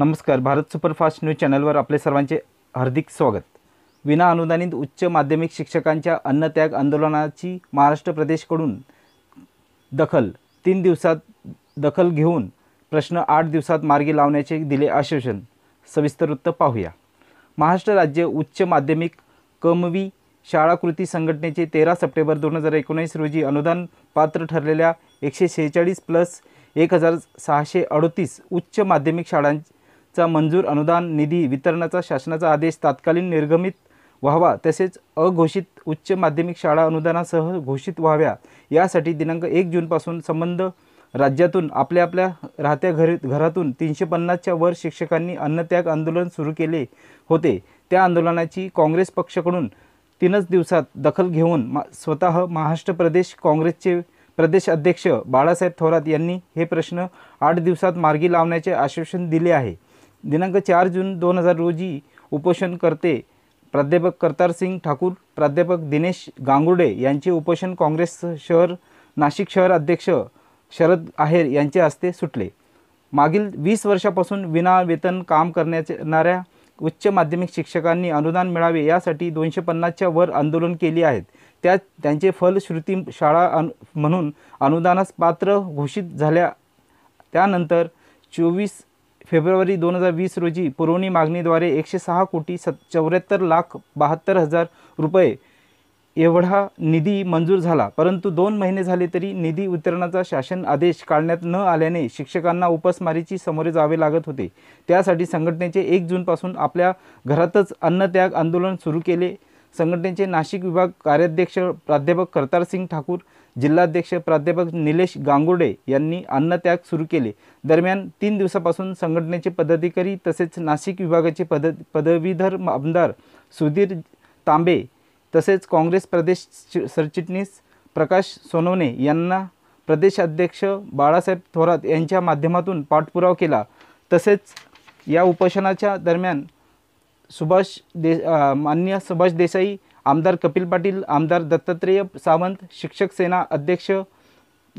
नमस्कार Bharat superfast news चॅनलवर आपले सर्वांचे हार्दिक स्वागत विना अनुदानित उच्च माध्यमिक शिक्षकांच्या अन्नत्याग आंदोलनाची महाराष्ट्र प्रदेशकडून दखल तीन दिवसात दखल घेऊन प्रश्न आठ दिवसात मार्गी लावण्याचे दिले आश्वासन सविस्तर वृत्त पाहूया महाराष्ट्र राज्य उच्च माध्यमिक कमवी शाळा कृती संघटनेचे तेरा सप्टेंबर दोन हजार एकोणीस रोजी अनुदान पात्र ठरलेल्या एकशे शेहेचाळीस प्लस एक हजार सहाशे अडतीस उच्च माध्यमिक शाळां चा मंजूर अनुदान निधी वितरणाचा शासनाचा आदेश तात्कालीन निर्गमित व्हावा तसेच अघोषित उच्च माध्यमिक शाळा अनुदानासह घोषित व्हाव्या यासाठी दिनांक एक जूनपासून संबंध राज्यातून आपल्या आपल्या राहत्या घरी घरातून तीनशे पन्नासच्या वर शिक्षकांनी अन्नत्याग आंदोलन सुरू केले होते त्या आंदोलनाची काँग्रेस पक्षाकडून तीनच दिवसात दखल घेऊन मा स्वतः महाराष्ट्र प्रदेश काँग्रेसचे प्रदेश अध्यक्ष बाळासाहेब थोरात यांनी हे प्रश्न आठ दिवसात मार्गी लावण्याचे आश्वासन दिले आहे दिनांक चार जून दोन हजार रोजी उपोषण करते प्राध्यापक करतार सिंग ठाकूर प्राध्यापक दिनेश गांगुर्डे यांचे उपोषण काँग्रेस शहर नाशिक शहर अध्यक्ष शरद आहेर यांच्या हस्ते सुटले मागील वीस वर्षापासून विना वेतन काम करण्याच्या उच्च माध्यमिक शिक्षकांनी अनुदान मिळावे यासाठी दोनशे पन्नासच्या वर आंदोलन केली आहेत त्या त्यांचे फलश्रुती शाळा अनु म्हणून अनुदानास पात्र घोषित झाल्या त्यानंतर चोवीस फेब्रुवारी दोन हजार वीस रोजी पुरवणी मागणीद्वारे एकशे सहा कोटी सत चौऱ्याहत्तर लाख बहात्तर हजार रुपये एवढा निधी मंजूर झाला परंतु दोन महिने झाले तरी निधी वितरणाचा शासन आदेश काढण्यात न आल्याने शिक्षकांना उपासमारीची समोरे जावे लागत होते त्यासाठी संघटनेचे एक जूनपासून आपल्या घरातच अन्नत्याग आंदोलन सुरू केले संघटनेचे नाशिक विभाग कार्याध्यक्ष प्राध्यापक करतारसिंग ठाकूर जिल्हाध्यक्ष प्राध्यापक निलेश गांगुडे यांनी अन्नत्याग सुरू केले दरम्यान तीन दिवसापासून संघटनेचे पदाधिकारी तसेच नाशिक विभागाचे पद पदवीधर आमदार सुधीर तांबे तसेच काँग्रेस प्रदेश सरचिटणीस प्रकाश सोनवणे यांना प्रदेशाध्यक्ष बाळासाहेब थोरात यांच्या माध्यमातून पाठपुराव केला तसेच या उपोषणाच्या दरम्यान सुभाष दे मान्य सुभाष देसाई आमदार कपिल पाटील आमदार दत्तात्रेय सावंत शिक्षक सेना अध्यक्ष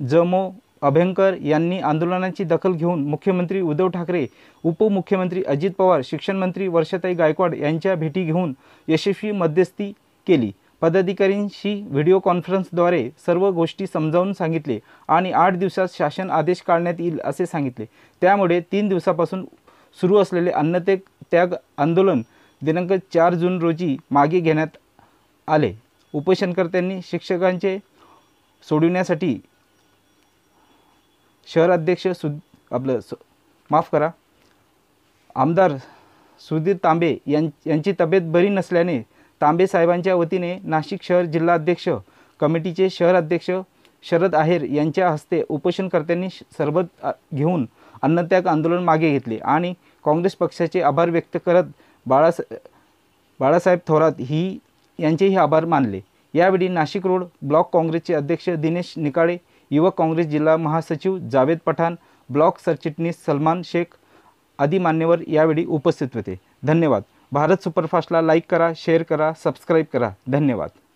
जमो अभ्यंकर यांनी आंदोलनाची दखल घेऊन मुख्यमंत्री उद्धव ठाकरे उपमुख्यमंत्री अजित पवार शिक्षणमंत्री वर्षाताई गायकवाड यांच्या भेटी घेऊन यशस्वी मध्यस्थी केली पदाधिकाऱ्यांशी व्हिडिओ कॉन्फरन्सद्वारे सर्व गोष्टी समजावून सांगितले आणि आठ दिवसात शासन आदेश काढण्यात येईल असे सांगितले त्यामुळे तीन दिवसापासून सुरू असलेले अन्नत्याग त्याग आंदोलन दिनांक चार जून रोजी मागे घेण्यात आले उपोषणकर्त्यांनी शिक्षकांचे सोडविण्यासाठी शहराध्यक्ष सु आपलं माफ करा आमदार सुधीर तांबे यां यांची तब्येत बरी नसल्याने तांबे साहेबांच्या वतीने नाशिक शहर जिल्हाध्यक्ष कमिटीचे शहराध्यक्ष शरद आहेर यांच्या हस्ते उपोषणकर्त्यांनी सरबत घेऊन अन्नत्याग आंदोलन मागे घेतले आणि काँग्रेस पक्षाचे आभार व्यक्त करत बाळास बाळासाहेब थोरात ही यांचेही आभार मानले यावेळी नाशिक रोड ब्लॉक काँग्रेसचे अध्यक्ष दिनेश निकाळे युवक काँग्रेस जिल्हा महासचिव जावेद पठाण ब्लॉक सरचिटणीस सलमान शेख आदी मान्यवर यावेळी उपस्थित होते धन्यवाद भारत सुपरफास्टला लाईक करा शेअर करा सबस्क्राईब करा धन्यवाद